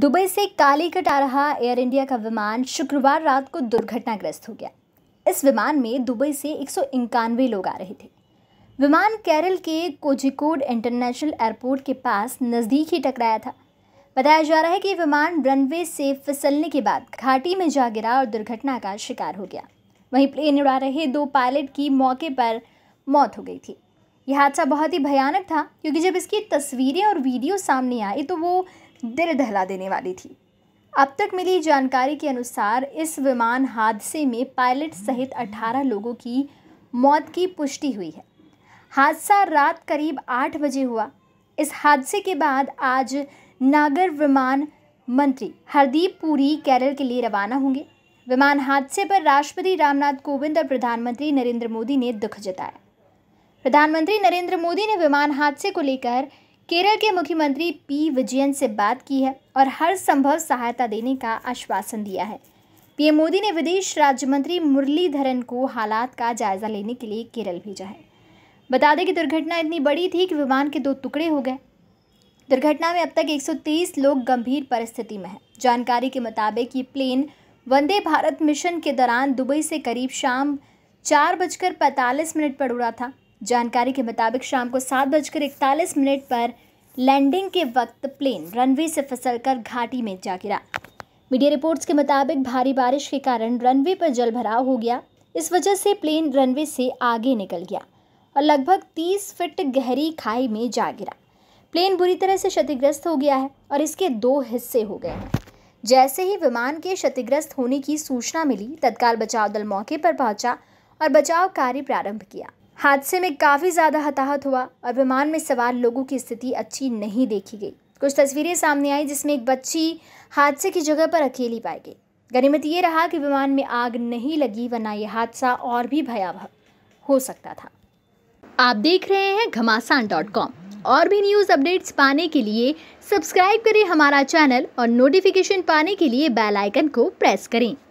Dubai से कालीकट आ रहा air India का विमान शुक्रवार रात को दुर्घटनाग्रस्त हो गया इस विमान में दुबई से एक लोग आ रहे थे विमान केरल के कोझिकोड इंटरनेशनल एयरपोर्ट के पास नज़दीक ही टकराया था बताया जा रहा है कि विमान रनवे से फिसलने के बाद घाटी में जा गिरा और दुर्घटना का शिकार हो गया वहीं प्लेन उड़ा रहे दो पायलट की मौके पर मौत हो गई थी यह हादसा बहुत ही भयानक था क्योंकि जब इसकी तस्वीरें और वीडियो सामने आई तो वो दिल दहला देने वाली थी अब तक मिली जानकारी के अनुसार इस विमान हादसे में पायलट सहित 18 लोगों की मौत की पुष्टि हुई है हादसा रात करीब 8 बजे हुआ इस हादसे के बाद आज नागर विमान मंत्री हरदीप पुरी केरल के लिए रवाना होंगे विमान हादसे पर राष्ट्रपति रामनाथ कोविंद और प्रधानमंत्री नरेंद्र मोदी ने दुख जताया प्रधानमंत्री नरेंद्र मोदी ने विमान हादसे को लेकर केरल के मुख्यमंत्री पी विजयन से बात की है और हर संभव सहायता देने का आश्वासन दिया है पीएम मोदी ने विदेश राज्य मंत्री मुरलीधरन को हालात का जायजा लेने के लिए केरल भेजा है बता दें कि दुर्घटना इतनी बड़ी थी कि विमान के दो टुकड़े हो गए दुर्घटना में अब तक 123 लोग गंभीर परिस्थिति में हैं जानकारी के मुताबिक ये प्लेन वंदे भारत मिशन के दौरान दुबई से करीब शाम चार बजकर पैंतालीस मिनट पर उड़ा था जानकारी के मुताबिक शाम को सात बजकर इकतालीस मिनट पर लैंडिंग के वक्त प्लेन रनवे से फिसलकर घाटी में जा गिरा मीडिया रिपोर्ट्स के मुताबिक भारी बारिश के कारण रनवे पर जलभराव हो गया इस वजह से प्लेन रनवे से आगे निकल गया और लगभग 30 फीट गहरी खाई में जा गिरा प्लेन बुरी तरह से क्षतिग्रस्त हो गया है और इसके दो हिस्से हो गए हैं जैसे ही विमान के क्षतिग्रस्त होने की सूचना मिली तत्काल बचाव दल मौके पर पहुंचा और बचाव कार्य प्रारंभ किया हादसे में काफ़ी ज़्यादा हताहत हुआ और विमान में सवार लोगों की स्थिति अच्छी नहीं देखी गई कुछ तस्वीरें सामने आई जिसमें एक बच्ची हादसे की जगह पर अकेली पाई गई गनीमत ये रहा कि विमान में आग नहीं लगी वरना ये हादसा और भी भयावह हो सकता था आप देख रहे हैं घमासान डॉट कॉम और भी न्यूज़ अपडेट्स पाने के लिए सब्सक्राइब करें हमारा चैनल और नोटिफिकेशन पाने के लिए बेल आइकन को प्रेस करें